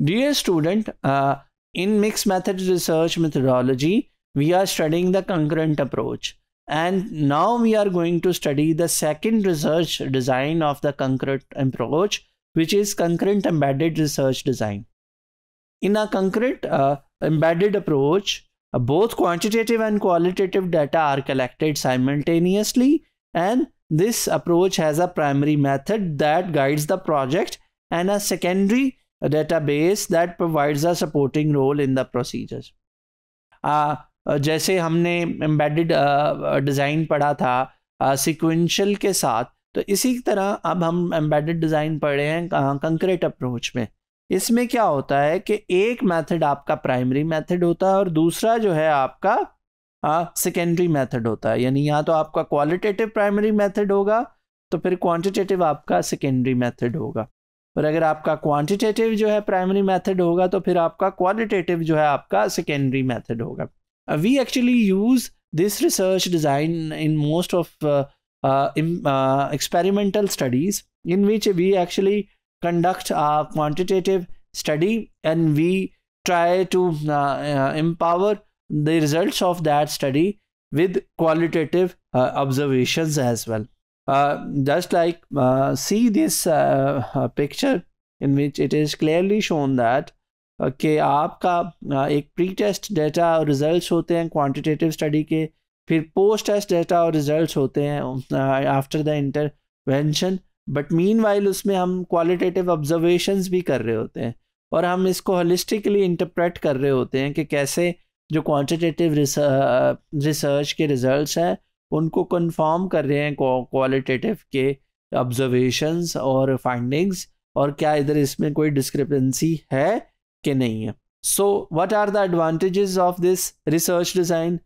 Dear student, uh, in mixed method research methodology, we are studying the concurrent approach. And now we are going to study the second research design of the concurrent approach, which is concurrent embedded research design. In a concurrent uh, embedded approach, uh, both quantitative and qualitative data are collected simultaneously and this approach has a primary method that guides the project and a secondary a database that provides a supporting role in the procedures. जैसे हमने embedded design पढ़ा था sequential के साथ तो इसी तरह अब हम एम्बेडेड डिज़ाइन पढ़े हैं कंक्रेट अप्रोच में इसमें क्या होता है कि एक मेथड आपका प्राइमरी मेथड होता है और दूसरा जो है आपका सेकेंडरी मेथड होता है यानी यहाँ तो आपका क्वालिटेटिव प्राइमरी मेथड होगा तो फिर क्वांटिटेटिव आपका सेकेंडरी मेथड होगा और अगर आपका क्वांटिटेटिव जो है प्राइमरी मेथड होगा तो फिर आपका क्वालिटेटिव जो है आपका सेकेंडरी मेथड होगा we actually use this research design in most of experimental studies in which we actually conduct a quantitative study and we try to empower the result of that study with qualitative observation as well Uh, just like uh, see this uh, picture in which it is clearly shown that कि आपका एक pre test data और results होते हैं quantitative study के फिर post test data और results होते हैं after the intervention but meanwhile उसमें हम क्वालिटेटिव ऑब्जर्वेशंस भी कर रहे होते हैं और हम इसको होलिस्टिकली इंटरप्रेट कर रहे होते हैं कि कैसे जो क्वांटिटेटिव रिसर्च के रिजल्ट्स हैं उनको कन्फर्म कर रहे हैं क्वालिटेटिव के ऑब्जर्वेशंस और फाइंडिंग्स और क्या इधर इसमें कोई डिस्क्रिपेंसी है कि नहीं है so what are the advantages of this research design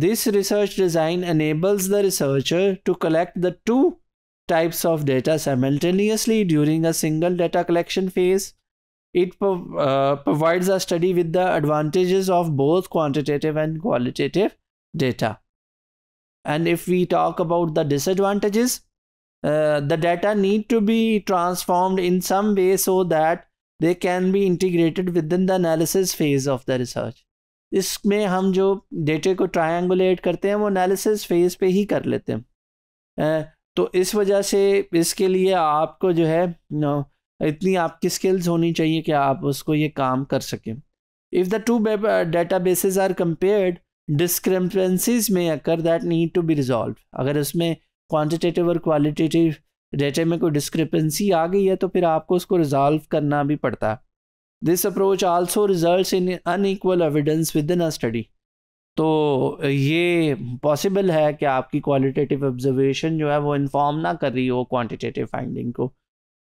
this research design enables the researcher to collect the two types of data simultaneously during a single data collection phase it provides a study with the advantages of both quantitative and qualitative data and if we talk about the disadvantages uh, the data need to be transformed in some way so that they can be integrated within the analysis phase of the research इसमें हम जो डेटे को ट्रायंगुलेट करते हैं वो analysis phase पे ही कर लेते हैं तो इस वजह से इसके लिए आपको जो है इतनी आपकी स्किल्स होनी चाहिए कि आप उसको ये काम कर सकें if the two data basis are compared discrepancies may occur that need to be resolve अगर उसमें क्वान्टिटेटिव और क्वालिटेटिव डेटा में कोई डिस्क्रिपेंसी आ गई है तो फिर आपको उसको रिजॉल्व करना भी पड़ता है this approach also result in unequal evidence within a study तो ये पॉसिबल है कि आपकी क्वालिटेटिव ऑब्जर्वेशन जो है वो इन्फॉर्म ना कर रही हो क्वान्टिटेटिव फाइंडिंग को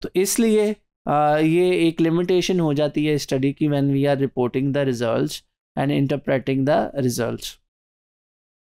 तो इसलिए ये एक लिमिटेशन हो जाती है स्टडी की when we are reporting the results and interpreting the results